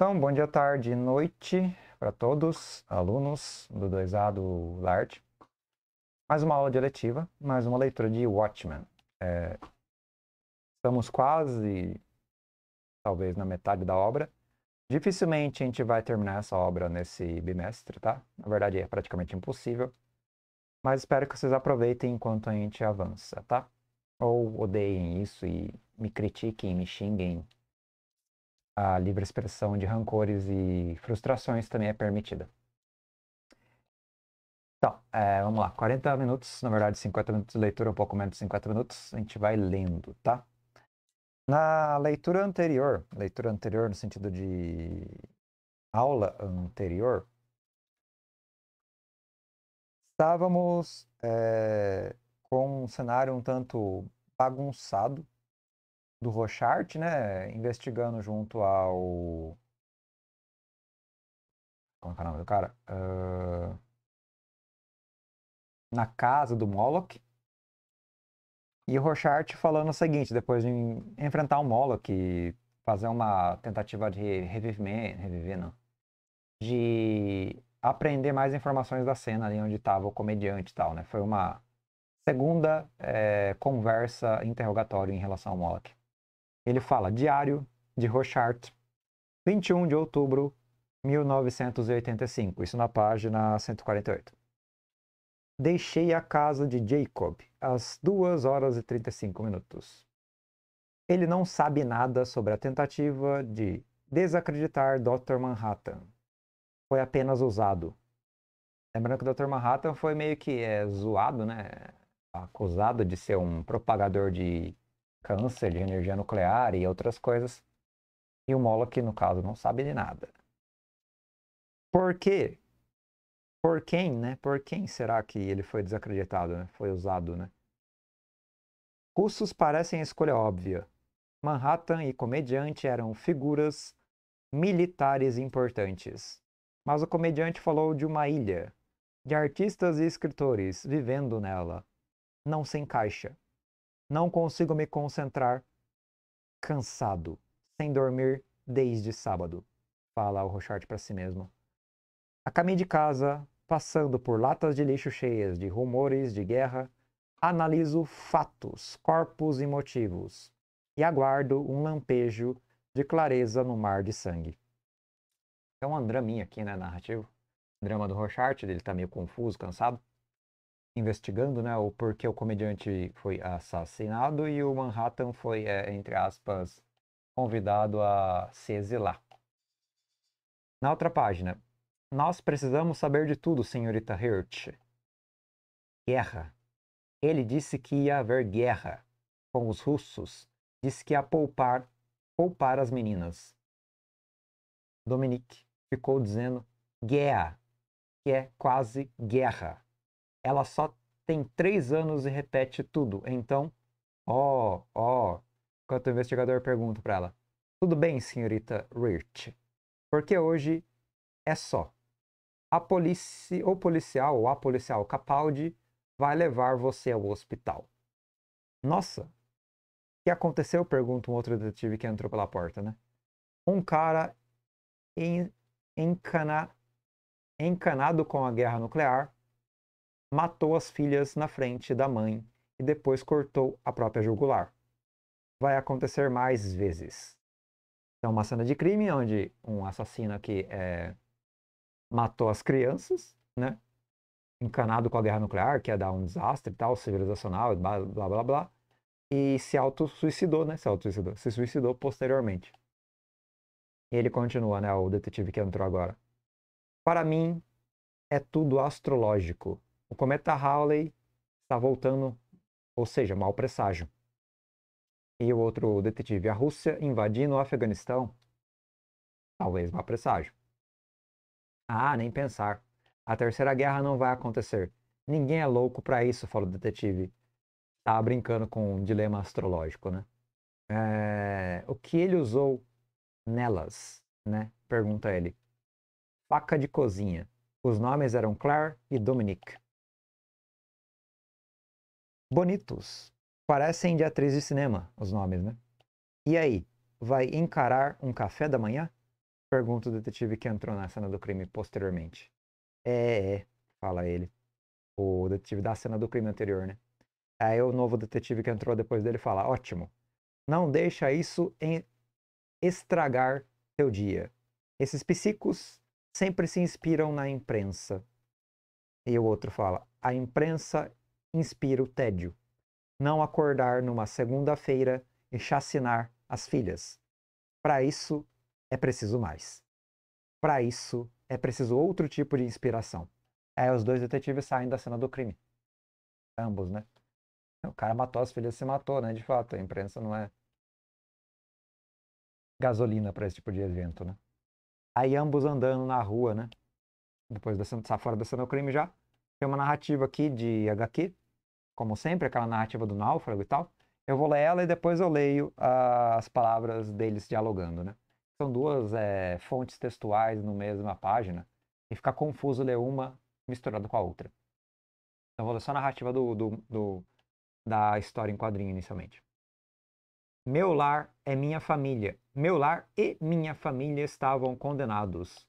Então, bom dia, tarde e noite para todos, alunos do 2A do LART. Mais uma aula diretiva, mais uma leitura de Watchmen. É, estamos quase, talvez, na metade da obra. Dificilmente a gente vai terminar essa obra nesse bimestre, tá? Na verdade, é praticamente impossível. Mas espero que vocês aproveitem enquanto a gente avança, tá? Ou odeiem isso e me critiquem, me xinguem, a livre expressão de rancores e frustrações também é permitida. Então, é, vamos lá, 40 minutos, na verdade 50 minutos de leitura, um pouco menos de 50 minutos, a gente vai lendo, tá? Na leitura anterior, leitura anterior no sentido de aula anterior, estávamos é, com um cenário um tanto bagunçado do Rochart, né, investigando junto ao como é o nome do cara? Uh... Na casa do Moloch. E o Rochart falando o seguinte, depois de enfrentar o Moloch fazer uma tentativa de revivimento, reviver não, de aprender mais informações da cena ali onde estava o comediante e tal, né? Foi uma segunda é, conversa interrogatório em relação ao Moloch. Ele fala Diário de Rochart, 21 de outubro 1985, isso na página 148. Deixei a casa de Jacob às 2 horas e 35 minutos. Ele não sabe nada sobre a tentativa de desacreditar Dr. Manhattan. Foi apenas usado. Lembrando que o Dr. Manhattan foi meio que é, zoado, né? Acusado de ser um propagador de câncer, de energia nuclear e outras coisas. E o Moloch, no caso, não sabe de nada. Por quê? Por quem, né? Por quem será que ele foi desacreditado, né? Foi usado, né? Russos parecem a escolha óbvia. Manhattan e comediante eram figuras militares importantes. Mas o comediante falou de uma ilha, de artistas e escritores vivendo nela. Não se encaixa. Não consigo me concentrar. Cansado. Sem dormir desde sábado. Fala o Rochard para si mesmo. A caminho de casa, passando por latas de lixo cheias de rumores de guerra, analiso fatos, corpos e motivos. E aguardo um lampejo de clareza no mar de sangue. É um draminha aqui, né? Narrativo. drama do Rochart, ele tá meio confuso, cansado investigando né, o porquê o comediante foi assassinado e o Manhattan foi, é, entre aspas, convidado a se exilar. Na outra página, nós precisamos saber de tudo, senhorita Hirt. Guerra. Ele disse que ia haver guerra com os russos. Disse que ia poupar, poupar as meninas. Dominique ficou dizendo guerra, que é quase guerra ela só tem três anos e repete tudo. Então, ó, ó, enquanto o investigador pergunta para ela, tudo bem, senhorita Rich, porque hoje é só. A polícia, o policial ou a policial Capaldi vai levar você ao hospital. Nossa, o que aconteceu? Pergunta um outro detetive que entrou pela porta, né? Um cara encana, encanado com a guerra nuclear matou as filhas na frente da mãe e depois cortou a própria jugular. Vai acontecer mais vezes. Então, uma cena de crime onde um assassino que é, matou as crianças, né? Encanado com a guerra nuclear, que ia dar um desastre e tal, civilizacional, blá blá blá blá. E se auto-suicidou, né? Se auto-suicidou. Se suicidou posteriormente. E ele continua, né? O detetive que entrou agora. Para mim, é tudo astrológico. O cometa Halley está voltando, ou seja, mau presságio. E o outro detetive, a Rússia invadindo o Afeganistão, talvez mau presságio. Ah, nem pensar. A terceira guerra não vai acontecer. Ninguém é louco para isso, fala o detetive. Tá brincando com um dilema astrológico, né? É... O que ele usou nelas, né? Pergunta ele. Faca de cozinha. Os nomes eram Claire e Dominique bonitos. Parecem de atriz de cinema os nomes, né? E aí, vai encarar um café da manhã? Pergunta o detetive que entrou na cena do crime posteriormente. É, é, fala ele. O detetive da cena do crime anterior, né? Aí o novo detetive que entrou depois dele fala: ótimo. Não deixa isso em estragar teu dia. Esses psicos sempre se inspiram na imprensa. E o outro fala: a imprensa inspira o tédio. Não acordar numa segunda-feira e chacinar as filhas. Para isso é preciso mais. Para isso é preciso outro tipo de inspiração. Aí os dois detetives saem da cena do crime. Ambos, né? O cara matou as filhas, se matou, né? De fato, a imprensa não é gasolina para esse tipo de evento, né? Aí ambos andando na rua, né? Depois de sair tá fora da cena do crime já. Tem uma narrativa aqui de HQ como sempre, aquela narrativa do náufrago e tal, eu vou ler ela e depois eu leio uh, as palavras deles dialogando, né? São duas é, fontes textuais no mesma página e fica confuso ler uma misturada com a outra. Então eu vou ler só a narrativa do, do, do, da história em quadrinho inicialmente. Meu lar é minha família. Meu lar e minha família estavam condenados.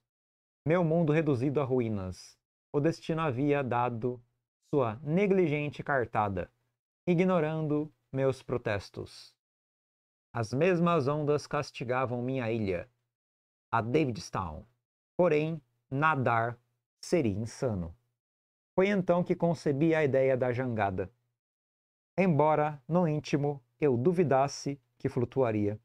Meu mundo reduzido a ruínas. O destino havia dado sua negligente cartada, ignorando meus protestos. As mesmas ondas castigavam minha ilha, a Davidstown. Porém, nadar seria insano. Foi então que concebi a ideia da jangada. Embora, no íntimo, eu duvidasse que flutuaria.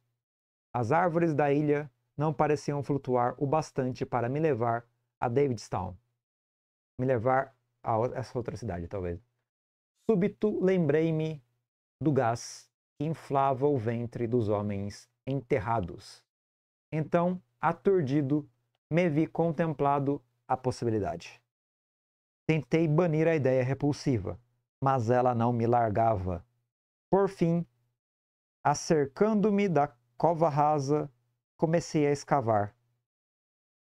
As árvores da ilha não pareciam flutuar o bastante para me levar a Davidstown, me levar a essa outra cidade, talvez. Súbito lembrei-me do gás que inflava o ventre dos homens enterrados. Então, aturdido, me vi contemplado a possibilidade. Tentei banir a ideia repulsiva, mas ela não me largava. Por fim, acercando-me da cova rasa, comecei a escavar.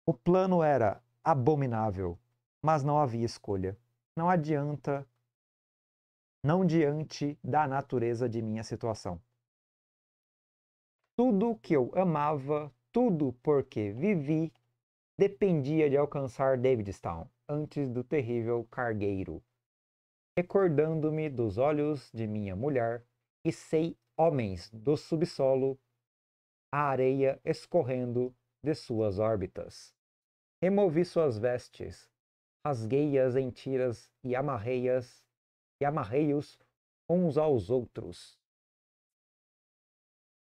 O plano era abominável, mas não havia escolha não adianta, não diante da natureza de minha situação. Tudo que eu amava, tudo porque vivi, dependia de alcançar Davidstown antes do terrível cargueiro. Recordando-me dos olhos de minha mulher, e sei homens do subsolo, a areia escorrendo de suas órbitas. Removi suas vestes, rasguei-as em tiras e amarrei-as e amarrei-os uns aos outros.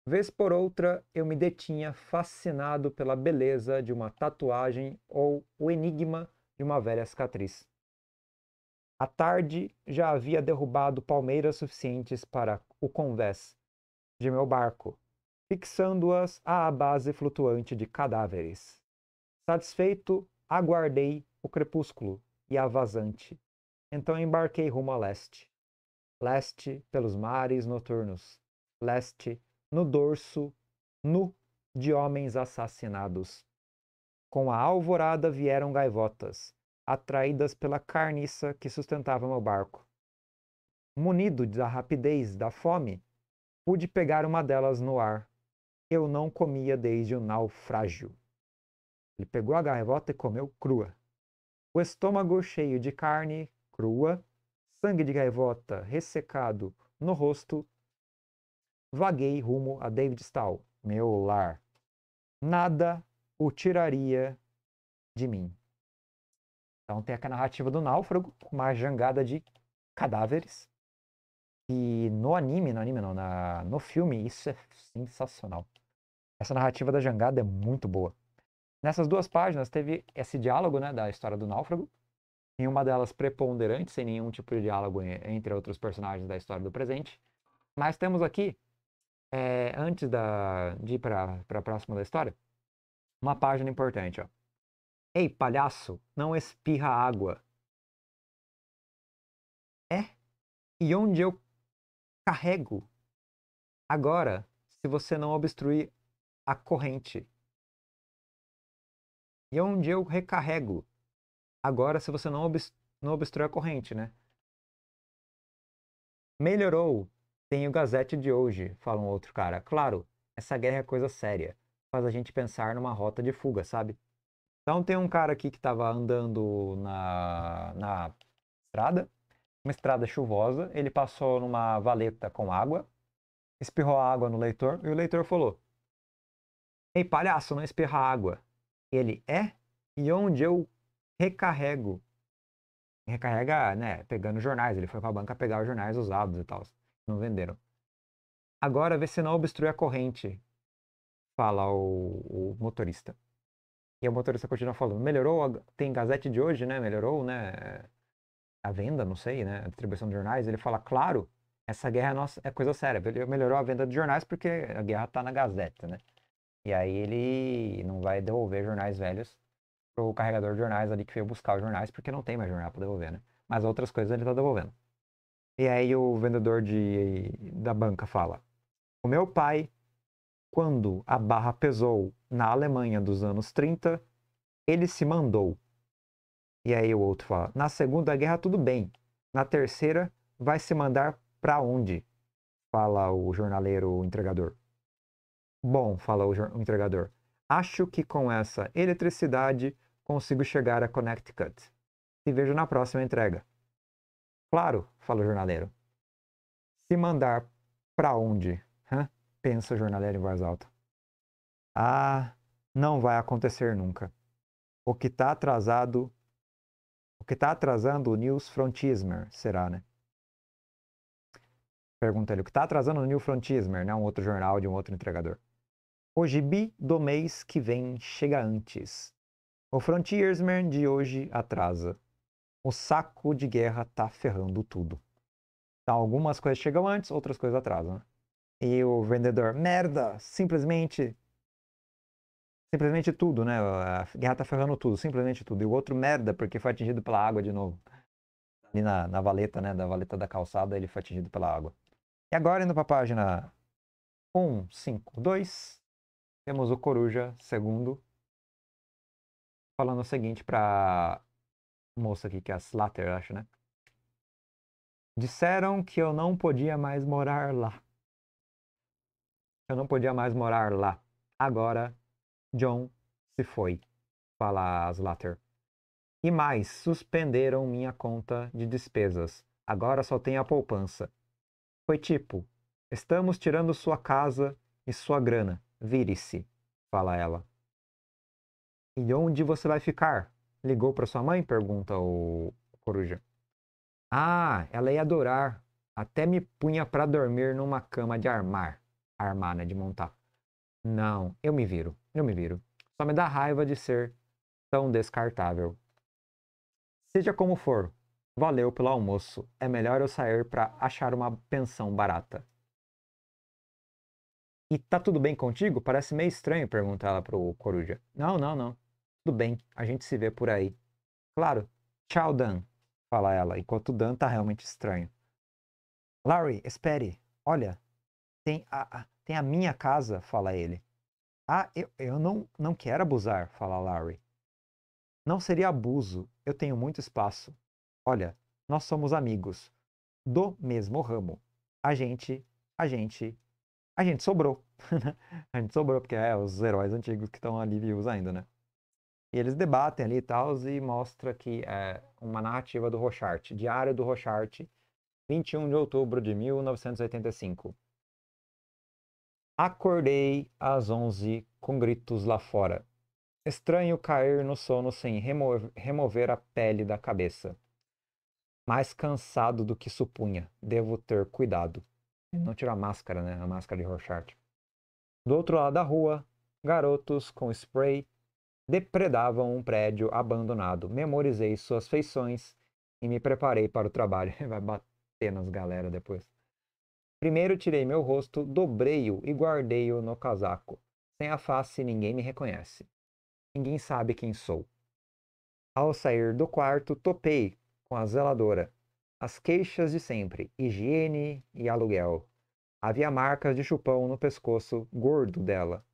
Vez por outra eu me detinha fascinado pela beleza de uma tatuagem ou o enigma de uma velha cicatriz. À tarde já havia derrubado palmeiras suficientes para o convés de meu barco, fixando-as à base flutuante de cadáveres. Satisfeito, aguardei o crepúsculo e a vazante. Então embarquei rumo a leste. Leste pelos mares noturnos. Leste no dorso nu de homens assassinados. Com a alvorada vieram gaivotas, atraídas pela carniça que sustentava meu barco. Munido da rapidez da fome, pude pegar uma delas no ar. Eu não comia desde o naufrágio. Ele pegou a gaivota e comeu crua o estômago cheio de carne crua, sangue de gaivota ressecado no rosto, vaguei rumo a David Stahl, meu lar. Nada o tiraria de mim. Então tem a narrativa do náufrago, uma jangada de cadáveres. E no anime, no anime não, na, no filme, isso é sensacional. Essa narrativa da jangada é muito boa. Nessas duas páginas teve esse diálogo né, da história do náufrago, em uma delas preponderante, sem nenhum tipo de diálogo entre outros personagens da história do presente. Mas temos aqui, é, antes da, de ir para a próxima da história, uma página importante. Ó. Ei, palhaço, não espirra água. É? E onde eu carrego? Agora, se você não obstruir a corrente e é onde eu recarrego. Agora, se você não, obst não obstrui a corrente, né? Melhorou. Tem o Gazette de hoje, fala um outro cara. Claro, essa guerra é coisa séria. Faz a gente pensar numa rota de fuga, sabe? Então tem um cara aqui que estava andando na, na estrada, uma estrada chuvosa. Ele passou numa valeta com água, espirrou a água no leitor e o leitor falou: Ei, palhaço, não espirra água ele é e onde eu recarrego. Recarrega, né, pegando jornais. Ele foi para a banca pegar os jornais usados e tal. Não venderam. Agora vê se não obstrui a corrente, fala o, o motorista. E o motorista continua falando, melhorou, tem Gazete de hoje, né? Melhorou, né? A venda, não sei, né? A distribuição de jornais. Ele fala, claro, essa guerra é, nossa, é coisa séria. Melhorou a venda de jornais porque a guerra está na Gazeta, né? E aí ele não vai devolver jornais velhos pro carregador de jornais ali que veio buscar os jornais, porque não tem mais jornal para devolver, né? Mas outras coisas ele tá devolvendo. E aí o vendedor de, da banca fala: O meu pai, quando a barra pesou na Alemanha dos anos 30, ele se mandou. E aí o outro fala: Na Segunda Guerra tudo bem. Na terceira vai se mandar para onde? Fala o jornaleiro entregador. Bom, fala o entregador. Acho que com essa eletricidade consigo chegar a Connecticut. Te vejo na próxima entrega. Claro, fala o jornaleiro. Se mandar para onde? Hã? Pensa o jornaleiro em voz alta. Ah, não vai acontecer nunca. O que está atrasado, o que está atrasando o News Frontismer, será, né? Pergunta ele, o que está atrasando o New Frontismer, né? Um outro jornal de um outro entregador. O gibi do mês que vem chega antes. O Frontiersman de hoje atrasa. O saco de guerra tá ferrando tudo. Então, algumas coisas chegam antes, outras coisas atrasam. E o vendedor, merda, simplesmente. Simplesmente tudo, né? A guerra tá ferrando tudo, simplesmente tudo. E o outro, merda, porque foi atingido pela água de novo. Ali na, na valeta, né? Da valeta da calçada, ele foi atingido pela água. E agora indo pra página 152. Temos o Coruja segundo, falando o seguinte para moça aqui, que é a Slater, eu acho, né? Disseram que eu não podia mais morar lá. Eu não podia mais morar lá. Agora, John se foi, fala a Slater. E mais, suspenderam minha conta de despesas. Agora só tem a poupança. Foi tipo, estamos tirando sua casa e sua grana. Vire-se, fala ela. E onde você vai ficar? Ligou para sua mãe? Pergunta o coruja. Ah, ela ia adorar. Até me punha para dormir numa cama de armar. Armar, né? De montar. Não, eu me viro. Eu me viro. Só me dá raiva de ser tão descartável. Seja como for, valeu pelo almoço. É melhor eu sair para achar uma pensão barata. E tá tudo bem contigo? Parece meio estranho perguntar ela pro Coruja. Não, não, não. Tudo bem, a gente se vê por aí. Claro. Tchau, Dan. Fala ela, enquanto Dan tá realmente estranho. Larry, espere. Olha, tem a, tem a minha casa, fala ele. Ah, eu, eu não, não quero abusar, fala Larry. Não seria abuso, eu tenho muito espaço. Olha, nós somos amigos. Do mesmo ramo. A gente, a gente a gente sobrou. a gente sobrou, porque é os heróis antigos que estão ali vivos ainda, né? E eles debatem ali e tal, e mostra que é uma narrativa do Rochart, Diário do Rochart, 21 de outubro de 1985. Acordei às 11 com gritos lá fora. Estranho cair no sono sem remo remover a pele da cabeça. Mais cansado do que supunha, devo ter cuidado. Uhum. Não tirou a máscara, né? A máscara de Rorschach. Do outro lado da rua, garotos com spray depredavam um prédio abandonado. Memorizei suas feições e me preparei para o trabalho. Vai bater nas galera depois. Primeiro tirei meu rosto, dobrei-o e guardei-o no casaco. Sem a face, ninguém me reconhece. Ninguém sabe quem sou. Ao sair do quarto, topei com a zeladora. As queixas de sempre: higiene e aluguel. Havia marcas de chupão no pescoço gordo dela.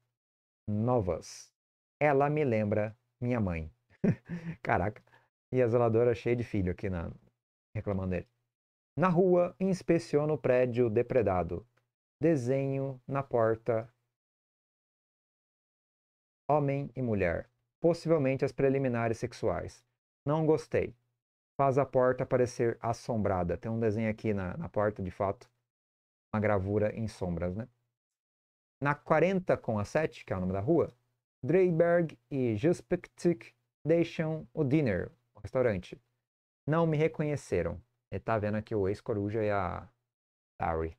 Novas. Ela me lembra minha mãe. Caraca. E a zeladora cheia de filho aqui na reclamando dele. Na rua, inspeciono o prédio depredado. Desenho na porta. Homem e mulher. Possivelmente as preliminares sexuais. Não gostei faz a porta parecer assombrada. Tem um desenho aqui na, na porta, de fato, uma gravura em sombras, né? Na 40 com a 7, que é o nome da rua, Dreiberg e Juspektik deixam o dinner, o restaurante. Não me reconheceram. Ele tá vendo aqui o ex-coruja e a Harry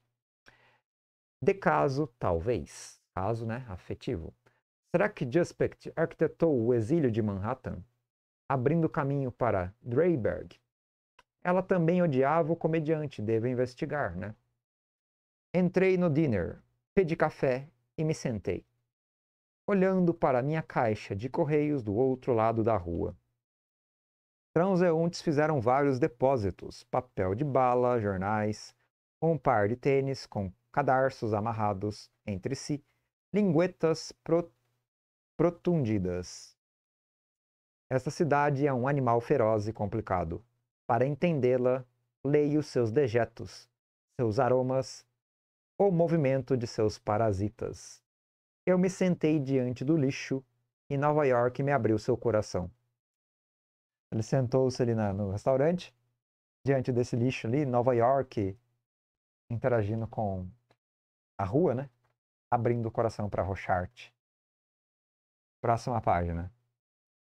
De caso, talvez. Caso, né? Afetivo. Será que Juspect arquitetou o exílio de Manhattan? abrindo caminho para Dreyberg. Ela também odiava o comediante, devo investigar, né? Entrei no dinner, pedi café e me sentei, olhando para minha caixa de correios do outro lado da rua. Transeuntes fizeram vários depósitos: papel de bala, jornais, um par de tênis com cadarços amarrados entre si, linguetas pro... protundidas, essa cidade é um animal feroz e complicado. Para entendê-la, leio seus dejetos, seus aromas, o movimento de seus parasitas. Eu me sentei diante do lixo e Nova York me abriu seu coração. Ele sentou-se ali no restaurante, diante desse lixo ali, Nova York, interagindo com a rua, né? Abrindo o coração para Rochart. Próxima página.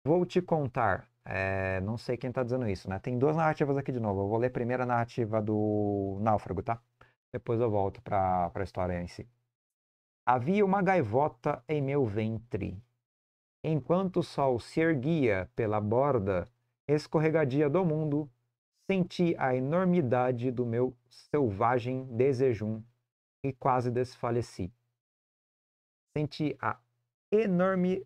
Vou te contar. É, não sei quem está dizendo isso, né? Tem duas narrativas aqui de novo. Eu vou ler a primeira narrativa do náufrago, tá? Depois eu volto para a história em si. Havia uma gaivota em meu ventre. Enquanto o sol se erguia pela borda escorregadia do mundo, senti a enormidade do meu selvagem desejum e quase desfaleci. Senti a enorme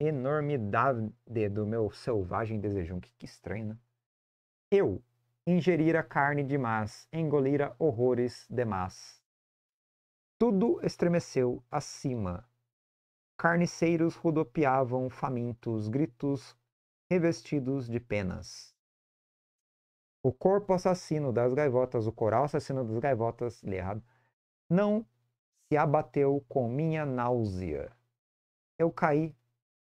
enormidade do meu selvagem desejo Que, que estranho, né? Eu ingerira carne demais, engolira horrores demais. Tudo estremeceu acima. Carniceiros rodopiavam famintos, gritos revestidos de penas. O corpo assassino das gaivotas, o coral assassino das gaivotas, li errado, não se abateu com minha náusea. Eu caí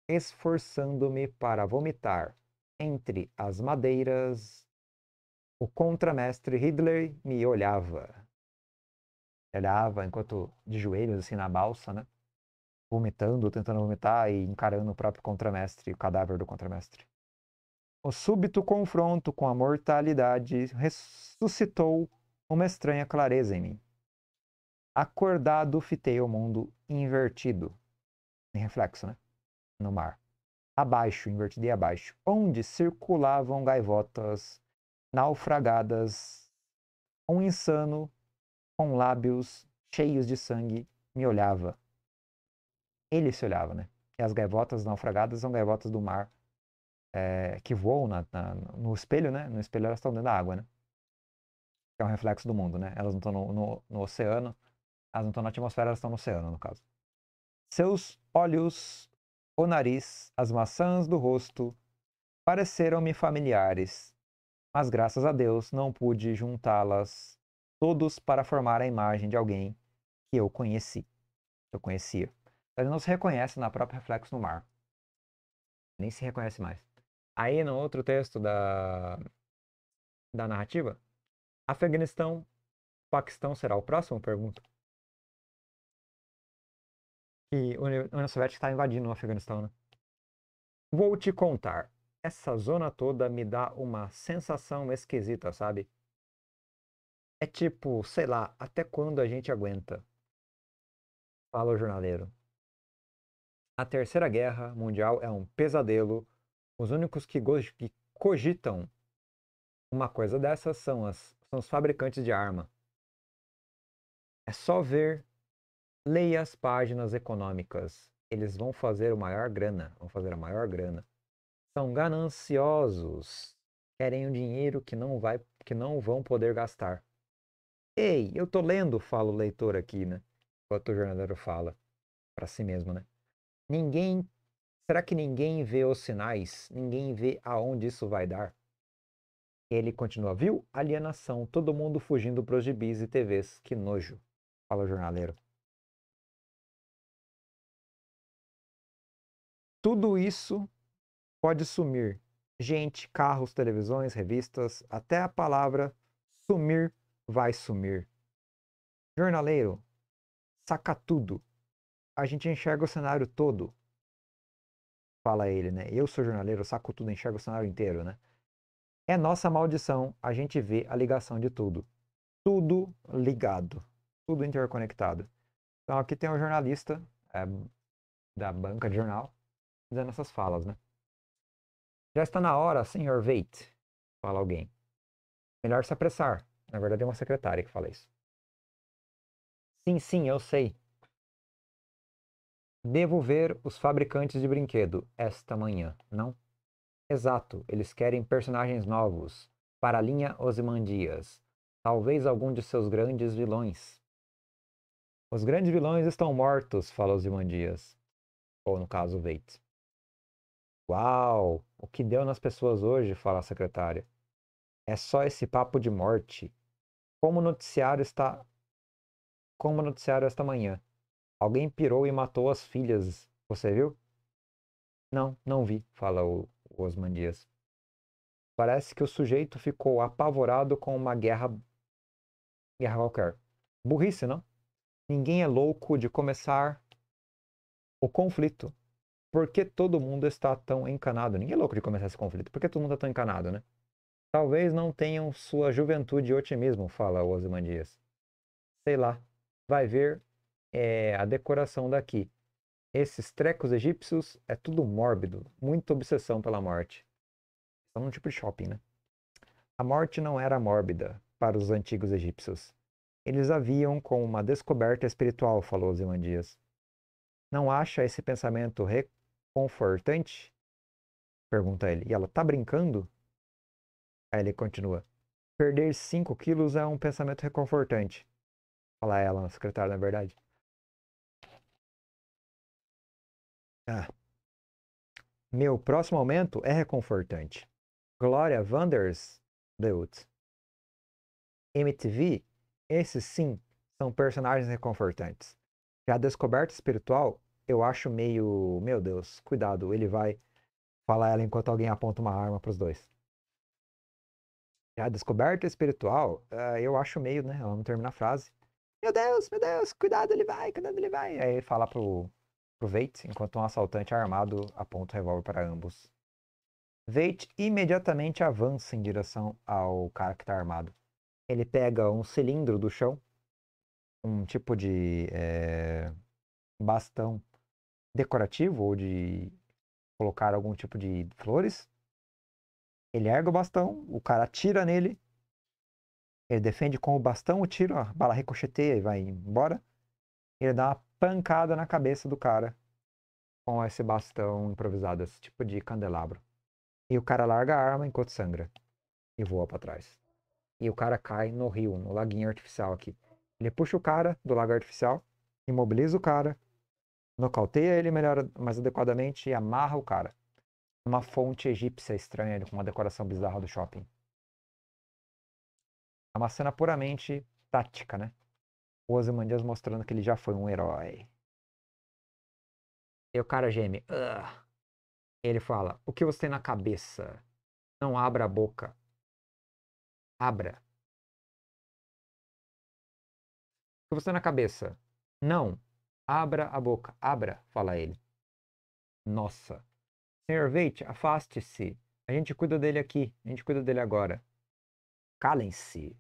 esforçando-me para vomitar entre as madeiras. O contramestre Hitler me olhava. Olhava enquanto de joelhos assim na balsa, né? Vomitando, tentando vomitar e encarando o próprio contramestre, o cadáver do contramestre. O súbito confronto com a mortalidade ressuscitou uma estranha clareza em mim. Acordado, fitei o mundo invertido. Em reflexo, né? no mar. Abaixo, invertida e abaixo, onde circulavam gaivotas naufragadas. Um insano, com lábios cheios de sangue, me olhava. Ele se olhava, né? E as gaivotas naufragadas são gaivotas do mar é, que voam na, na, no espelho, né? No espelho elas estão dentro da água, né? Que é um reflexo do mundo, né? Elas não estão no, no, no oceano, elas não estão na atmosfera, elas estão no oceano, no caso. Seus olhos o nariz, as maçãs do rosto, pareceram-me familiares, mas graças a Deus não pude juntá-las todos para formar a imagem de alguém que eu conheci. Eu conhecia. Então, ele não se reconhece na própria reflexo no mar. Nem se reconhece mais. Aí, no outro texto da, da narrativa, Afeganistão, Paquistão será o próximo? Pergunta que a União Soviética está invadindo o Afeganistão, né? Vou te contar. Essa zona toda me dá uma sensação esquisita, sabe? É tipo, sei lá, até quando a gente aguenta? Fala o jornaleiro. A Terceira Guerra Mundial é um pesadelo. Os únicos que, que cogitam uma coisa dessas são, as, são os fabricantes de arma. É só ver Leia as páginas econômicas. Eles vão fazer o maior grana, vão fazer a maior grana. São gananciosos, querem o um dinheiro que não vai, que não vão poder gastar. Ei, eu tô lendo, fala o leitor aqui, né? Enquanto o jornaleiro fala para si mesmo, né? Ninguém, será que ninguém vê os sinais? Ninguém vê aonde isso vai dar? Ele continua, viu? Alienação, todo mundo fugindo pros gibis e TVs, que nojo, fala o jornaleiro. Tudo isso pode sumir. Gente, carros, televisões, revistas, até a palavra sumir vai sumir. Jornaleiro, saca tudo. A gente enxerga o cenário todo. Fala ele, né? Eu sou jornaleiro, saco tudo, enxergo o cenário inteiro, né? É nossa maldição, a gente vê a ligação de tudo. Tudo ligado, tudo interconectado. Então aqui tem um jornalista é, da banca de jornal dizendo essas falas, né? Já está na hora, senhor Veit, fala alguém. Melhor se apressar. Na verdade é uma secretária que fala isso. Sim, sim, eu sei. Devo ver os fabricantes de brinquedo esta manhã, não? Exato, eles querem personagens novos para a linha Osimandias. Talvez algum de seus grandes vilões. Os grandes vilões estão mortos, fala Osimandias. Ou no caso, Veit. Uau, o que deu nas pessoas hoje, fala a secretária. É só esse papo de morte. Como o noticiário está. Como o noticiário esta manhã. Alguém pirou e matou as filhas. Você viu? Não, não vi, fala o, Osman Dias. Parece que o sujeito ficou apavorado com uma guerra. guerra qualquer. Burrice, não? Ninguém é louco de começar o conflito por que todo mundo está tão encanado? Ninguém é louco de começar esse conflito. Por que todo mundo está tão encanado, né? Talvez não tenham sua juventude e otimismo, fala Ozymandias. Sei lá, vai ver é, a decoração daqui. Esses trecos egípcios é tudo mórbido, muita obsessão pela morte. São um tipo de shopping, né? A morte não era mórbida para os antigos egípcios. Eles haviam com uma descoberta espiritual, falou Zimandias. Não acha esse pensamento re confortante? Pergunta ele. E ela, tá brincando? Aí ele continua. Perder 5 quilos é um pensamento reconfortante. Fala ela, secretária, na verdade. Ah. Meu próximo aumento é reconfortante. Gloria Vanders, Deut. MTV, esses sim são personagens reconfortantes. Já a descoberta espiritual eu acho meio. Meu Deus, cuidado, ele vai falar ela enquanto alguém aponta uma arma para os dois. Já a descoberta espiritual, uh, eu acho meio, né? Ela não termina a frase. Meu Deus, meu Deus, cuidado, ele vai, cuidado, ele vai. Aí fala pro, pro Veit, enquanto um assaltante armado aponta o revólver para ambos. Veit imediatamente avança em direção ao cara que está armado. Ele pega um cilindro do chão, um tipo de é, bastão decorativo ou de colocar algum tipo de flores, ele erga o bastão, o cara atira nele, ele defende com o bastão o tiro, a bala ricocheteia e vai embora. Ele dá uma pancada na cabeça do cara com esse bastão improvisado, esse tipo de candelabro. E o cara larga a arma enquanto sangra e voa para trás. E o cara cai no rio, no laguinho artificial aqui. Ele puxa o cara do lago artificial, imobiliza o cara nocauteia ele melhor, mais adequadamente e amarra o cara. Uma fonte egípcia estranha com uma decoração bizarra do shopping. É uma cena puramente tática, né? O Ozymandias mostrando que ele já foi um herói. E o cara geme. Ugh. Ele fala: O que você tem na cabeça? Não abra a boca. Abra. O que você tem na cabeça? Não, Abra a boca, abra, fala ele. Nossa. Senhor Veit, afaste-se. A gente cuida dele aqui, a gente cuida dele agora. Calem-se.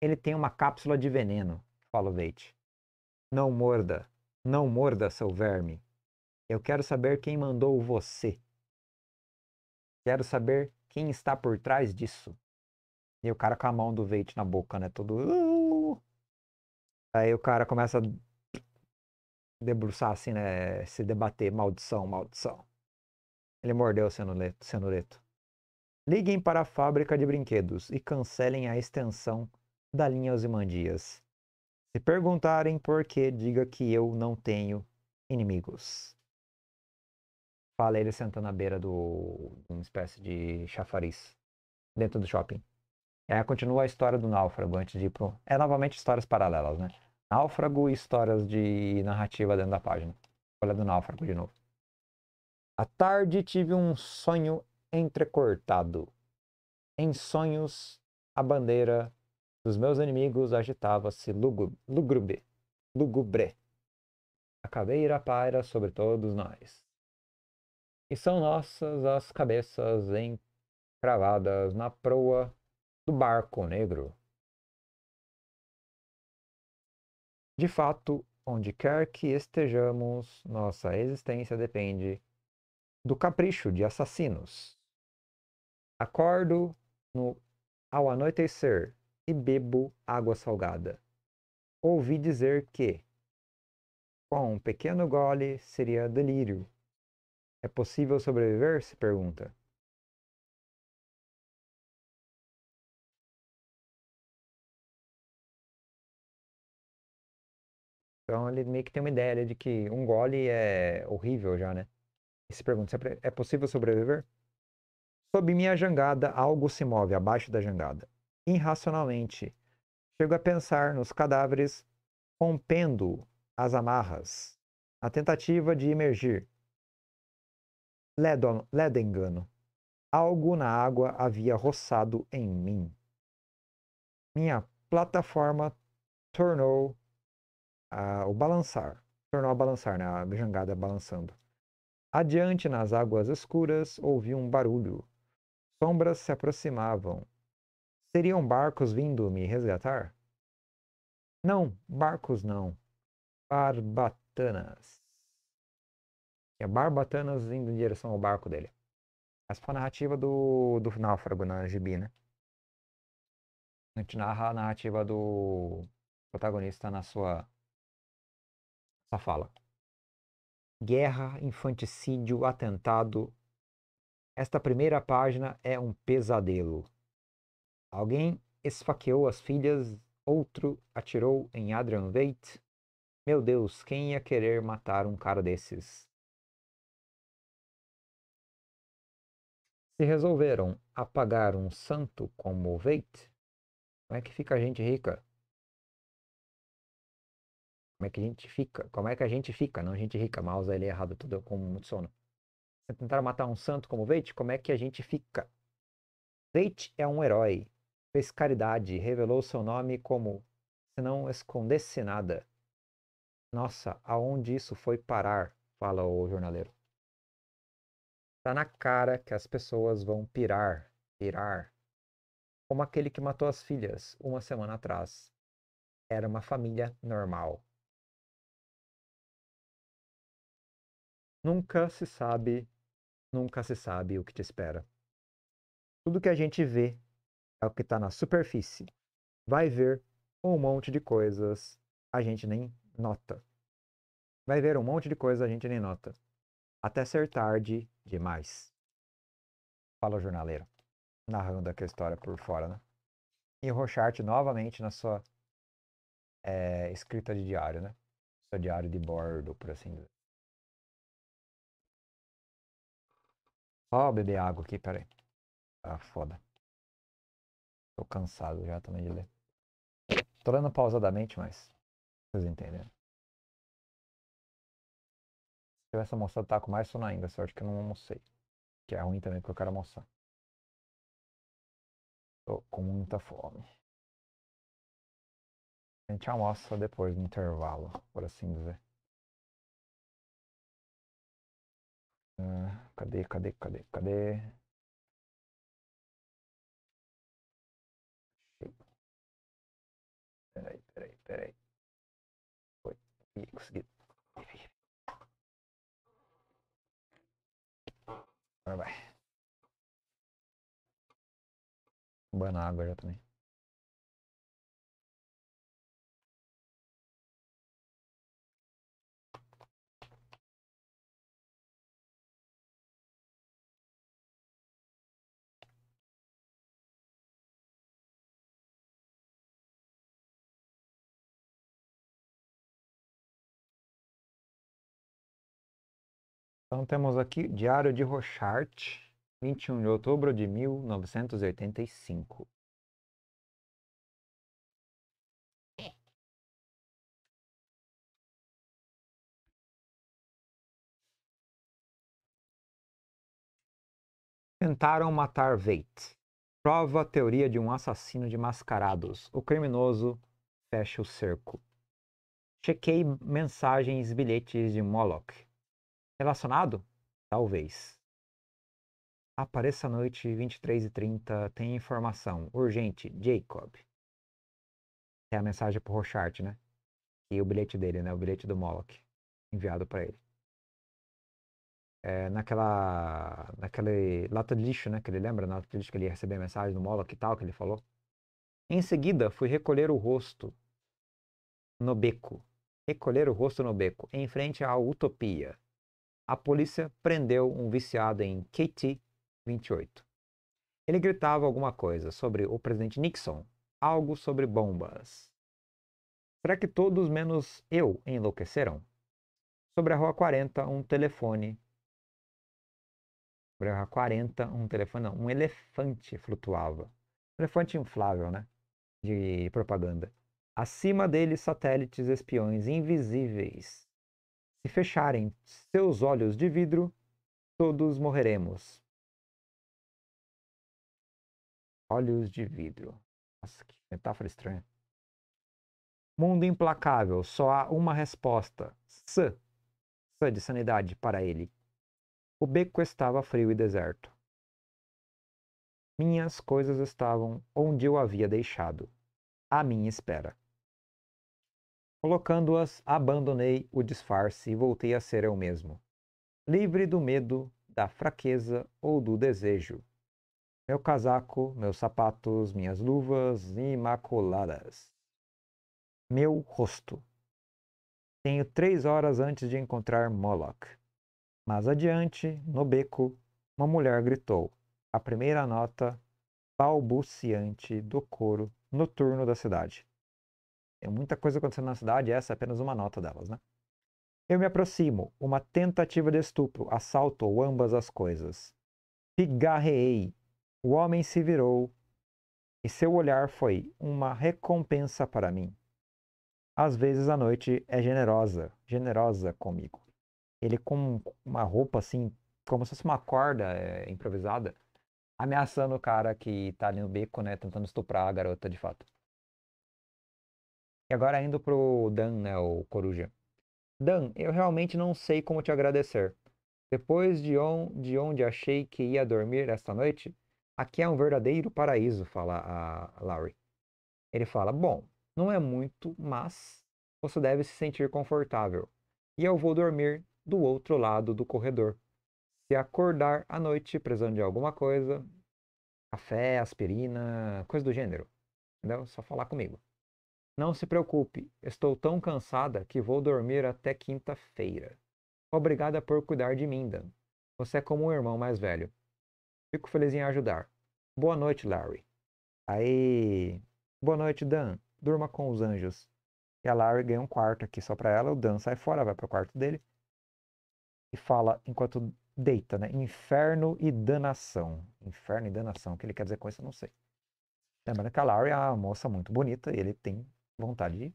Ele tem uma cápsula de veneno, fala o Veit. Não morda, não morda, seu verme. Eu quero saber quem mandou você. Quero saber quem está por trás disso. E o cara com a mão do Veit na boca, né? Todo. Uh! Aí o cara começa a debruçar assim, né? Se debater, maldição, maldição. Ele mordeu o cenuleto, cenureto. Liguem para a fábrica de brinquedos e cancelem a extensão da linha Osimandias. Se perguntarem por que, diga que eu não tenho inimigos. Fala ele sentando à beira de uma espécie de chafariz dentro do shopping. E aí continua a história do náufrago antes de ir pro. É novamente histórias paralelas, né? Náufrago e histórias de narrativa dentro da página. Olha do Náufrago de novo. À tarde tive um sonho entrecortado. Em sonhos, a bandeira dos meus inimigos agitava-se Lugubre, Lugubre. A caveira paira sobre todos nós. E são nossas as cabeças encravadas na proa do barco negro. De fato, onde quer que estejamos, nossa existência depende do capricho de assassinos. Acordo no, ao anoitecer e bebo água salgada. Ouvi dizer que, com um pequeno gole, seria delírio. É possível sobreviver? se pergunta. Então ele meio que tem uma ideia de que um gole é horrível já, né? E se pergunta se é possível sobreviver? Sob minha jangada, algo se move abaixo da jangada. Irracionalmente, chego a pensar nos cadáveres rompendo as amarras, a tentativa de emergir. Ledo, ledo engano. Algo na água havia roçado em mim. Minha plataforma tornou a, o balançar, tornou a balançar, né? a jangada balançando. Adiante, nas águas escuras, ouvi um barulho. Sombras se aproximavam. Seriam barcos vindo me resgatar? Não, barcos não. Barbatanas. É barbatanas indo em direção ao barco dele. Essa foi a narrativa do, do náufrago na gibi, né? A gente narra a narrativa do protagonista na sua fala. Guerra, infanticídio, atentado. Esta primeira página é um pesadelo. Alguém esfaqueou as filhas, outro atirou em Adrian Veidt. Meu Deus, quem ia querer matar um cara desses? Se resolveram apagar um santo como Veit, como é que fica a gente rica? Como é que a gente fica? Como é que a gente fica? Não gente rica, mal usa ele errado, tudo com muito sono. Você tentaram matar um santo como Veit, como é que a gente fica? Veit é um herói. Fez caridade, revelou seu nome como se não escondesse nada. Nossa, aonde isso foi parar? Fala o jornaleiro. Tá na cara que as pessoas vão pirar, pirar. Como aquele que matou as filhas uma semana atrás. Era uma família normal. Nunca se sabe, nunca se sabe o que te espera. Tudo que a gente vê é o que está na superfície. Vai ver um monte de coisas a gente nem nota. Vai ver um monte de coisas a gente nem nota. Até ser tarde demais. Fala o jornaleiro, narrando aqui a história por fora, né? E Rochart novamente na sua é, escrita de diário, né? Seu diário de bordo, por assim dizer. Só beber água aqui, peraí. Ah, tá foda. Tô cansado já também de ler. Tô lendo pausadamente, mas vocês entenderam. Se tivesse almoçado, tá com mais sono ainda. Sorte que eu não almocei. Que é ruim também, porque eu quero almoçar. Tô com muita fome. A gente almoça depois no intervalo, por assim dizer. Uh... Cadê, cadê, cadê, cadê? Peraí, peraí, peraí. Foi. Ih, consegui. Agora vai. Banar água já também. Então temos aqui Diário de Rochart, 21 de outubro de 1985. Tentaram matar Veit. Prova teoria de um assassino de mascarados. O criminoso fecha o cerco. Chequei mensagens e bilhetes de Moloch. Relacionado? Talvez. Apareça à noite, 23h30, tem informação. Urgente, Jacob. É a mensagem pro Rochart, né? E o bilhete dele, né? O bilhete do Moloch. Enviado para ele. É, naquela. Naquele lata de lixo, né? Que ele lembra, na lata de lixo que ele ia receber a mensagem do Moloch e tal, que ele falou. Em seguida, fui recolher o rosto no beco. Recolher o rosto no beco, em frente à utopia a polícia prendeu um viciado em KT-28. Ele gritava alguma coisa sobre o presidente Nixon, algo sobre bombas. Será que todos menos eu enlouqueceram? Sobre a Rua 40, um telefone. Sobre a Rua 40, um telefone, não, um elefante flutuava. Um elefante inflável, né? De propaganda. Acima dele, satélites espiões invisíveis se fecharem seus olhos de vidro, todos morreremos. Olhos de vidro. Nossa, que metáfora estranha. Mundo implacável, só há uma resposta. S. S de sanidade para ele. O beco estava frio e deserto. Minhas coisas estavam onde eu havia deixado, à minha espera. Colocando-as, abandonei o disfarce e voltei a ser eu mesmo, livre do medo, da fraqueza ou do desejo. Meu casaco, meus sapatos, minhas luvas imaculadas. Meu rosto. Tenho três horas antes de encontrar Moloch. Mas adiante, no beco, uma mulher gritou a primeira nota balbuciante do coro noturno da cidade. Tem muita coisa acontecendo na cidade, essa é apenas uma nota delas, né? Eu me aproximo. Uma tentativa de estupro, assalto ou ambas as coisas. Pigarreei. O homem se virou e seu olhar foi uma recompensa para mim. Às vezes a noite é generosa, generosa comigo. Ele com uma roupa assim, como se fosse uma corda é, improvisada, ameaçando o cara que tá ali no beco, né, tentando estuprar a garota de fato. E agora indo pro Dan, né, o Coruja. Dan, eu realmente não sei como te agradecer. Depois de, on, de onde achei que ia dormir esta noite, aqui é um verdadeiro paraíso, fala a Larry. Ele fala: Bom, não é muito, mas você deve se sentir confortável. E eu vou dormir do outro lado do corredor. Se acordar à noite precisando de alguma coisa, café, aspirina, coisa do gênero, entendeu? Só falar comigo. Não se preocupe, estou tão cansada que vou dormir até quinta-feira. Obrigada por cuidar de mim, Dan. Você é como um irmão mais velho. Fico feliz em ajudar. Boa noite, Larry. Aí. Boa noite, Dan. Durma com os anjos. E a Larry ganha um quarto aqui só para ela. O Dan sai fora, vai pro quarto dele. E fala enquanto deita, né? Inferno e danação. Inferno e danação. O que ele quer dizer com isso, eu não sei. Lembrando que a Larry é uma moça muito bonita. ele tem vontade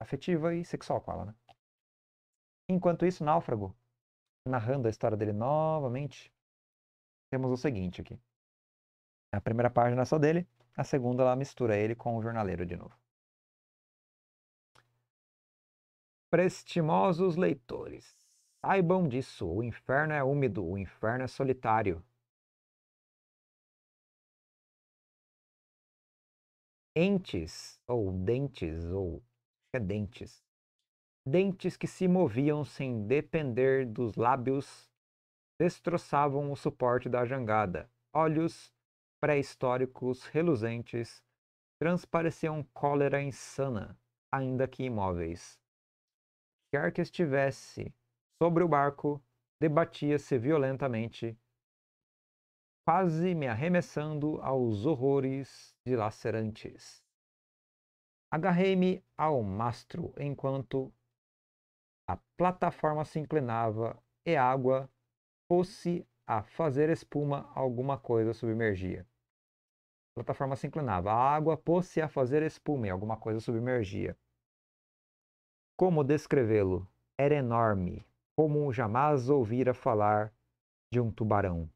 afetiva e sexual com ela, né? Enquanto isso, Náufrago, narrando a história dele novamente, temos o seguinte aqui. A primeira página é só dele, a segunda ela mistura ele com o jornaleiro de novo. Prestimosos leitores, saibam disso, o inferno é úmido, o inferno é solitário. entes, ou dentes, ou é dentes, dentes que se moviam sem depender dos lábios, destroçavam o suporte da jangada. Olhos pré-históricos reluzentes transpareciam cólera insana, ainda que imóveis. Quer que estivesse sobre o barco, debatia-se violentamente, quase me arremessando aos horrores dilacerantes. Agarrei-me ao mastro enquanto a plataforma se inclinava e a água fosse a fazer espuma alguma coisa submergia. A plataforma se inclinava, a água pôs-se a fazer espuma e alguma coisa submergia. Como descrevê-lo? Era enorme, como jamais ouvira falar de um tubarão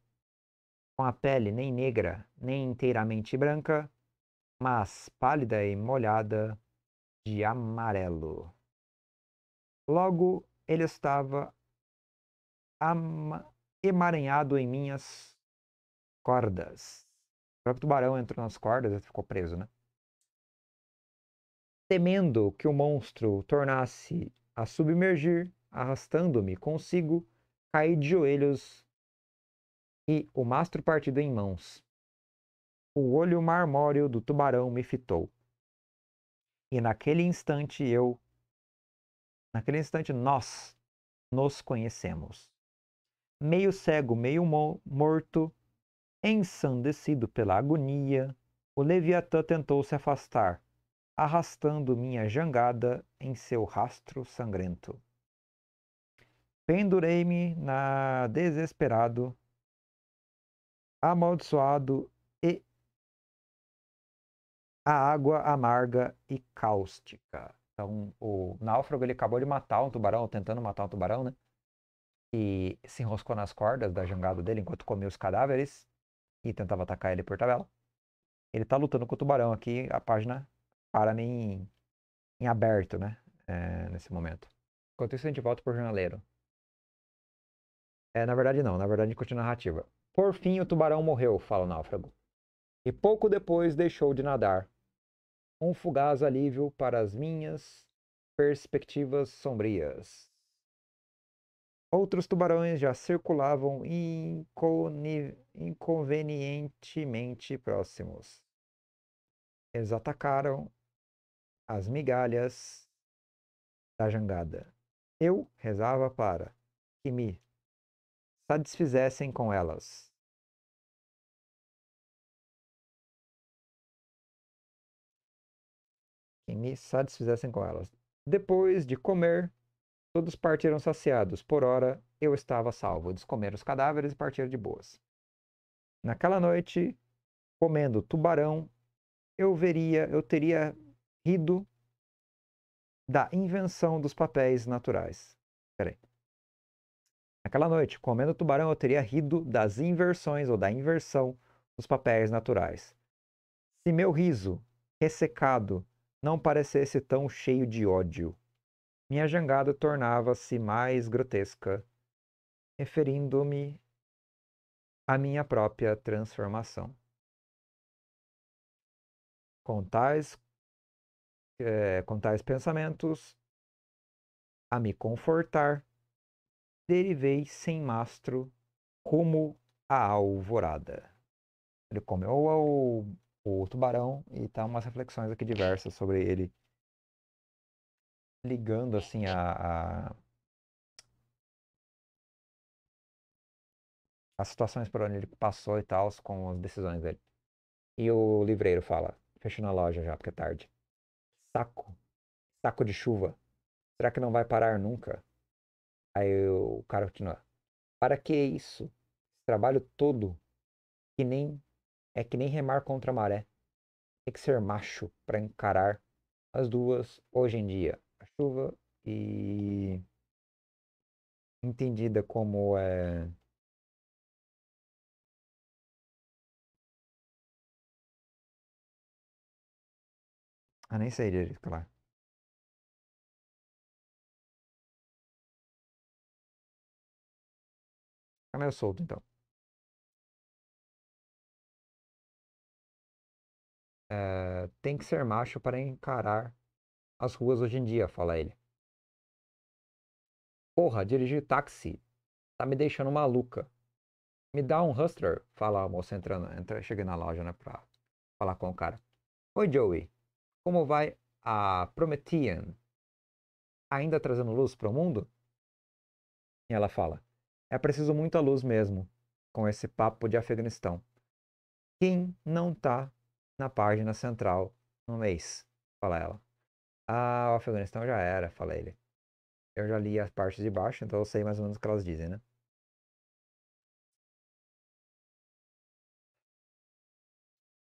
com a pele nem negra, nem inteiramente branca, mas pálida e molhada de amarelo. Logo, ele estava emaranhado em minhas cordas. O próprio tubarão entrou nas cordas e ficou preso, né? Temendo que o monstro tornasse a submergir, arrastando-me consigo, caí de joelhos e o mastro partido em mãos. O olho marmóreo do tubarão me fitou. E naquele instante eu. Naquele instante nós nos conhecemos. Meio cego, meio mo morto, ensandecido pela agonia, o Leviatã tentou se afastar, arrastando minha jangada em seu rastro sangrento. Pendurei-me na desesperado amaldiçoado e a água amarga e cáustica. Então, o náufrago ele acabou de matar um tubarão, tentando matar um tubarão, né? E se enroscou nas cordas da jangada dele enquanto comia os cadáveres e tentava atacar ele por tabela. Ele tá lutando com o tubarão aqui, a página para mim em aberto, né? É, nesse momento. Enquanto isso, a gente volta pro jornaleiro. É, na verdade não, na verdade a gente continua a narrativa. Por fim, o tubarão morreu, fala o náufrago, e pouco depois deixou de nadar. Um fugaz alívio para as minhas perspectivas sombrias. Outros tubarões já circulavam inconvenientemente próximos. Eles atacaram as migalhas da jangada. Eu rezava para que me satisfizessem com elas. e me satisfizessem com elas. Depois de comer, todos partiram saciados. Por hora, eu estava salvo. Eles comeram os cadáveres e partiram de boas. Naquela noite, comendo tubarão, eu veria, eu teria rido da invenção dos papéis naturais. Peraí. Naquela noite, comendo tubarão, eu teria rido das inversões ou da inversão dos papéis naturais. Se meu riso, ressecado não parecesse tão cheio de ódio. Minha jangada tornava-se mais grotesca, referindo-me à minha própria transformação. Com tais, é, com tais pensamentos, a me confortar, derivei sem mastro como a alvorada. Ele comeu ao o tubarão e tá umas reflexões aqui diversas sobre ele ligando assim a, a, as situações por onde ele passou e tal com as decisões dele. E o livreiro fala, fechando a loja já porque é tarde. Saco, saco de chuva. Será que não vai parar nunca? Aí o cara continua. Para que isso? Trabalho todo que nem é que nem remar contra a maré. Tem que ser macho para encarar as duas hoje em dia. A chuva e entendida como é Ah, nem sei direito, claro. Ah, meio solto então. é, tem que ser macho para encarar as ruas hoje em dia, fala ele. Porra, dirigir táxi tá me deixando maluca. Me dá um hustler, fala a moça entrando, entra, chega na loja, né, pra falar com o cara. Oi, Joey, como vai a Promethean? Ainda trazendo luz para o mundo? E ela fala: É preciso muita luz mesmo, com esse papo de Afeganistão. Quem não tá na página central no mês, fala ela. Ah, o Afeganistão já era, fala ele. Eu já li as partes de baixo, então eu sei mais ou menos o que elas dizem, né?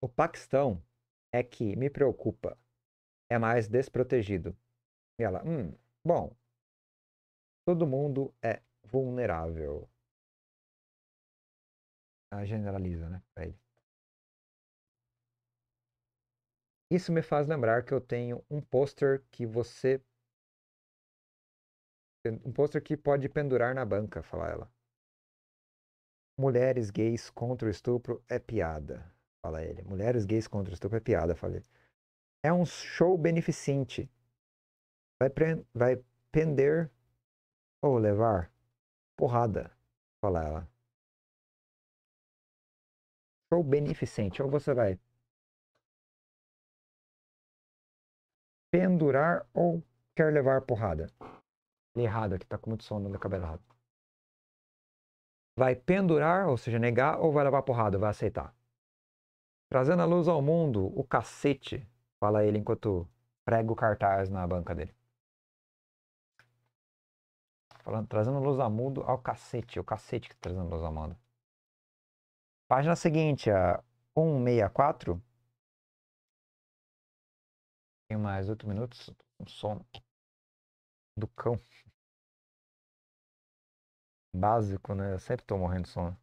O Paquistão é que me preocupa. É mais desprotegido. E ela, hum, bom. Todo mundo é vulnerável. Ela generaliza, né? Pra ele. Isso me faz lembrar que eu tenho um pôster que você. Um pôster que pode pendurar na banca, fala ela. Mulheres gays contra o estupro é piada, fala ele. Mulheres gays contra o estupro é piada, falei. É um show beneficente. Vai, pre... vai pender ou levar porrada, fala ela. Show beneficente. Ou você vai pendurar ou quer levar porrada? Li errado aqui, tá com muito sono meu cabelo errado. Vai pendurar, ou seja, negar, ou vai levar porrada, vai aceitar? Trazendo a luz ao mundo, o cacete, fala ele enquanto prega o cartaz na banca dele. Falando, trazendo a luz ao mundo ao cacete, o cacete que tá trazendo a luz ao mundo. Página seguinte, a 164 tem mais oito minutos. Sono. Do cão. Básico, né? Eu sempre tô morrendo de sono.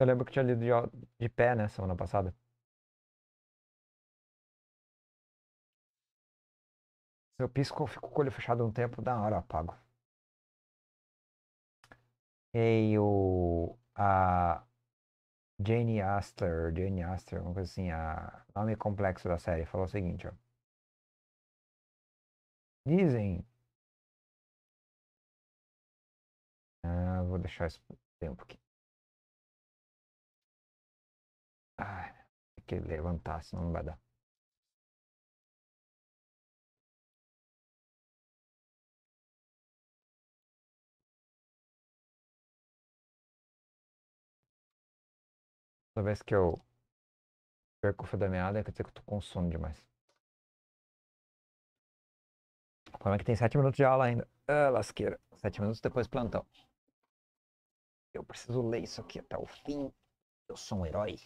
Eu lembro que tinha lido de, de pé, né? Semana passada. Eu pisco, eu fico com o olho fechado um tempo, da hora eu apago. E o, a, Jane Astor, Jane Astor, uma coisa assim, a nome complexo da série, falou o seguinte, ó. Dizem. Ah, vou deixar esse tempo aqui. Ah, tem que levantar, senão não vai dar. Toda vez que eu perco o fio da meada, quer dizer que eu tô com sono demais. O problema é que tem 7 minutos de aula ainda. Ah, lasqueira. 7 minutos depois plantão. Eu preciso ler isso aqui até o fim. Eu sou um herói.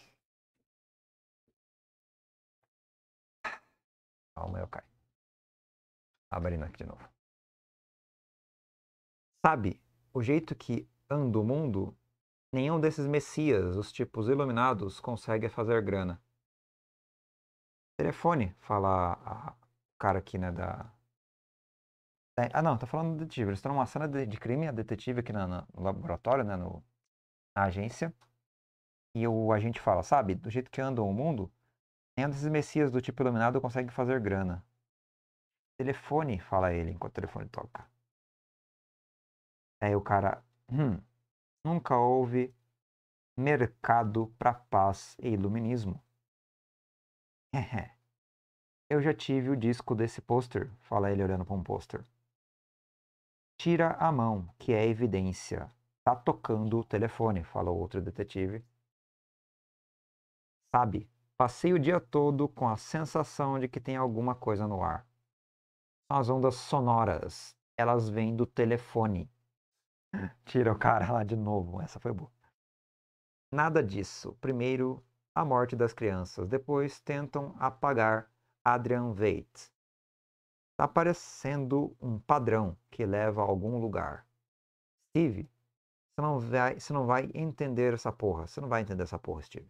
Calma, eu caio. Abrindo aqui de novo. Sabe o jeito que anda o mundo? Nenhum desses messias, os tipos iluminados, consegue fazer grana. Telefone, fala a cara aqui, né, da... É, ah, não, tá falando do detetive. Eles estão numa cena de, de, crime, a detetive aqui no laboratório, né, no, na agência. E o agente fala, sabe, do jeito que anda o mundo, nenhum desses messias do tipo iluminado consegue fazer grana. Telefone, fala ele, enquanto o telefone toca. Aí o cara, hum, nunca houve mercado para paz e iluminismo. Eu já tive o disco desse pôster, fala ele olhando para um pôster. Tira a mão, que é evidência. Tá tocando o telefone, fala o outro detetive. Sabe, passei o dia todo com a sensação de que tem alguma coisa no ar. São as ondas sonoras, elas vêm do telefone. Tira o cara lá de novo. Essa foi boa. Nada disso. Primeiro, a morte das crianças. Depois, tentam apagar Adrian Veit. Está parecendo um padrão que leva a algum lugar. Steve, você não, vai, você não vai entender essa porra. Você não vai entender essa porra, Steve.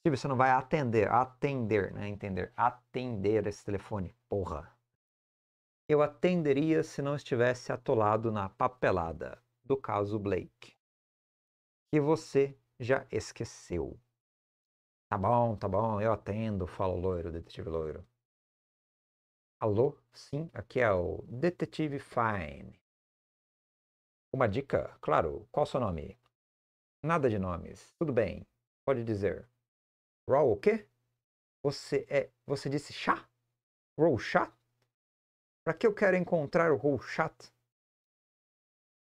Steve, você não vai atender, atender, né? Entender, atender esse telefone, porra eu atenderia se não estivesse atolado na papelada do caso Blake, que você já esqueceu. Tá bom, tá bom, eu atendo, fala loiro, detetive loiro. Alô? Sim, aqui é o Detetive Fine. Uma dica? Claro, qual seu nome? Nada de nomes. Tudo bem, pode dizer. Raw o quê? Você é. Você disse chá? Raw chá? Para que eu quero encontrar o Rorschach?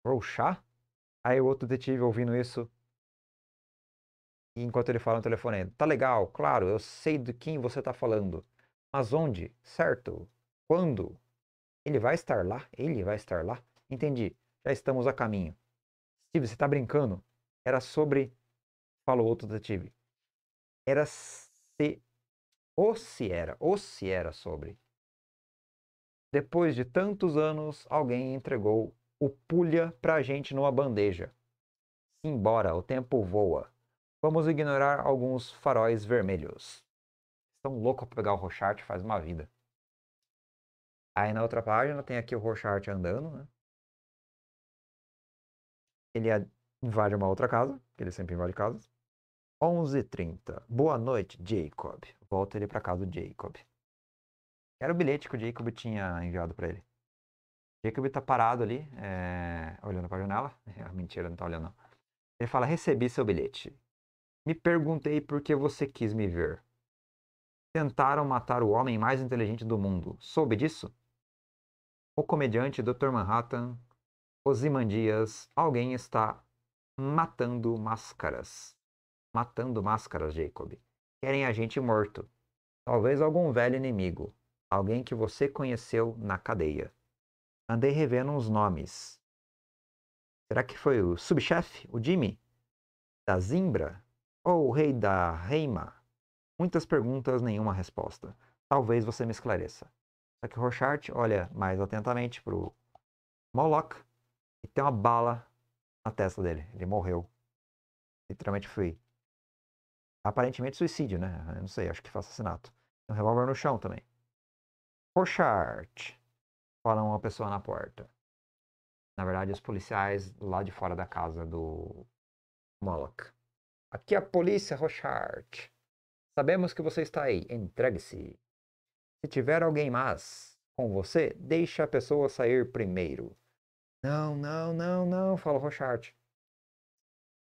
Rorschach? Aí o outro detetive ouvindo isso. E enquanto ele fala no telefone, tá legal, claro, eu sei de quem você tá falando. Mas onde? Certo? Quando? Ele vai estar lá? Ele vai estar lá? Entendi. Já estamos a caminho. Steve, você tá brincando? Era sobre. Falou outro detetive. Era se. Ou se era, ou se era sobre. Depois de tantos anos, alguém entregou o pulha pra gente numa bandeja. Embora, o tempo voa. Vamos ignorar alguns faróis vermelhos. Estão loucos pra pegar o Rochart, faz uma vida. Aí na outra página tem aqui o Rochart andando, né? Ele invade uma outra casa, ele sempre invade casas. 11h30. Boa noite, Jacob. Volta ele pra casa do Jacob. Era o bilhete que o Jacob tinha enviado para ele. Jacob tá parado ali, é, olhando para a janela. Ah, mentira, não tá olhando não. Ele fala: Recebi seu bilhete. Me perguntei por que você quis me ver. Tentaram matar o homem mais inteligente do mundo. Soube disso? O comediante Dr. Manhattan, Osimandias, alguém está matando máscaras. Matando máscaras, Jacob. Querem a gente morto. Talvez algum velho inimigo alguém que você conheceu na cadeia. Andei revendo uns nomes. Será que foi o subchefe, o Jimmy? Da Zimbra? Ou o rei da Reima? Muitas perguntas, nenhuma resposta. Talvez você me esclareça. Só que Rochart olha mais atentamente para o Moloch e tem uma bala na testa dele. Ele morreu. Literalmente foi. Aparentemente suicídio, né? Eu não sei, acho que foi assassinato. Tem um revólver no chão também. Rochart, fala uma pessoa na porta. Na verdade, os policiais lá de fora da casa do Moloch. Aqui é a polícia, Rochart. Sabemos que você está aí. Entregue-se. Se tiver alguém mais com você, deixe a pessoa sair primeiro. Não, não, não, não, fala Rochart.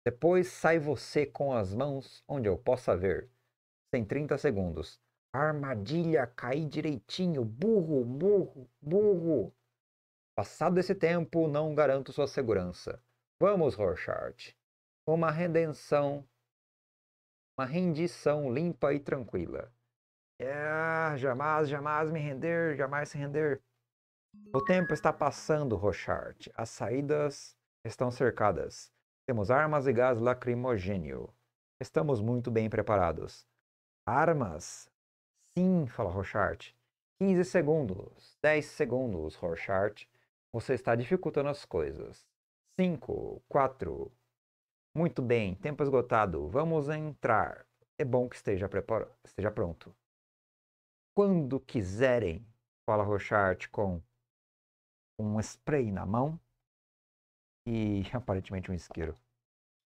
Depois sai você com as mãos onde eu possa ver. Tem 30 segundos. Armadilha, caí direitinho, burro, burro, burro. Passado esse tempo, não garanto sua segurança. Vamos, Rorschach. Uma redenção, uma rendição limpa e tranquila. É, jamais, jamais me render, jamais se render. O tempo está passando, Rochard. As saídas estão cercadas. Temos armas e gás lacrimogênio. Estamos muito bem preparados. Armas? Sim, fala Rorschach. 15 segundos, 10 segundos, Rorschach. Você está dificultando as coisas. 5, 4. Muito bem, tempo esgotado. Vamos entrar. É bom que esteja, esteja pronto. Quando quiserem, fala Rochard com um spray na mão e aparentemente um isqueiro.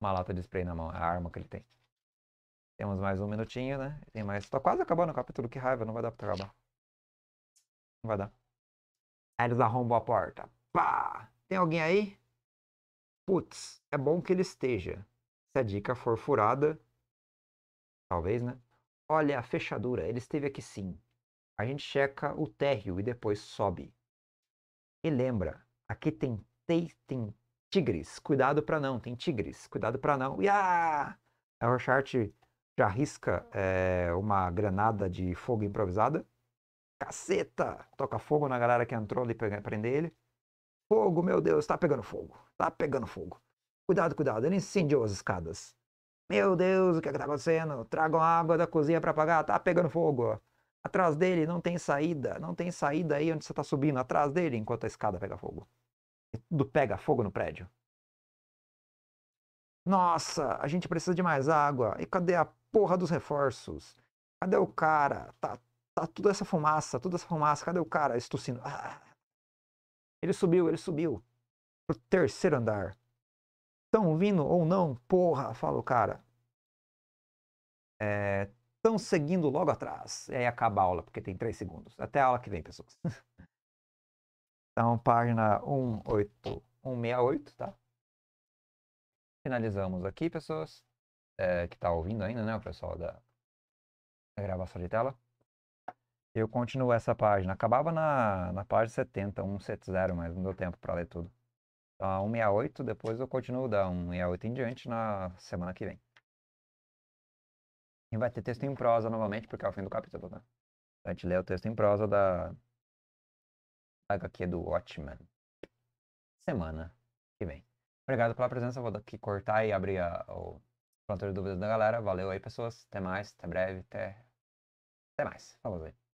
Uma lata de spray na mão, é a arma que ele tem. Temos mais um minutinho, né? Tem mais. Tá quase acabando o capítulo, que raiva, não vai dar pra acabar. Não vai dar. Aí eles arrombam a porta. Pá! Tem alguém aí? Putz, é bom que ele esteja. Se a dica for furada. Talvez, né? Olha a fechadura, ele esteve aqui sim. A gente checa o térreo e depois sobe. E lembra, aqui tem, tem, tem tigres. Cuidado pra não, tem tigres. Cuidado pra não. E ah! A Rorschach já arrisca é, uma granada de fogo improvisada. Caceta! Toca fogo na galera que entrou ali pra prender ele. Fogo, meu Deus, tá pegando fogo. Tá pegando fogo. Cuidado, cuidado, ele incendiou as escadas. Meu Deus, o que é que tá acontecendo? Tragam água da cozinha para apagar, tá pegando fogo. Atrás dele não tem saída, não tem saída aí onde você tá subindo, atrás dele enquanto a escada pega fogo. E tudo pega fogo no prédio. Nossa, a gente precisa de mais água. E cadê a porra dos reforços? Cadê o cara? Tá, tá toda essa fumaça, toda essa fumaça. Cadê o cara? Estucindo. Ah, ah, ah. Ele subiu, ele subiu. Pro terceiro andar. Estão vindo ou não? Porra, fala o cara. É, seguindo logo atrás. E aí acaba a aula, porque tem três segundos. Até a aula que vem, pessoas. Então, página 18168, tá? finalizamos aqui, pessoas. É, que está ouvindo ainda, né? O pessoal da, da, gravação de tela. Eu continuo essa página. Acabava na, na página 70, 170, mas não deu tempo para ler tudo. Então, a 168, depois eu continuo da 168 em diante na semana que vem. E vai ter texto em prosa novamente, porque é o fim do capítulo, né? A gente lê o texto em prosa da, da HQ do Watchman. Semana que vem. Obrigado pela presença. Vou aqui cortar e abrir a, o plantão de dúvidas da galera. Valeu aí, pessoas. Até mais, até breve, até, até mais. Falou aí.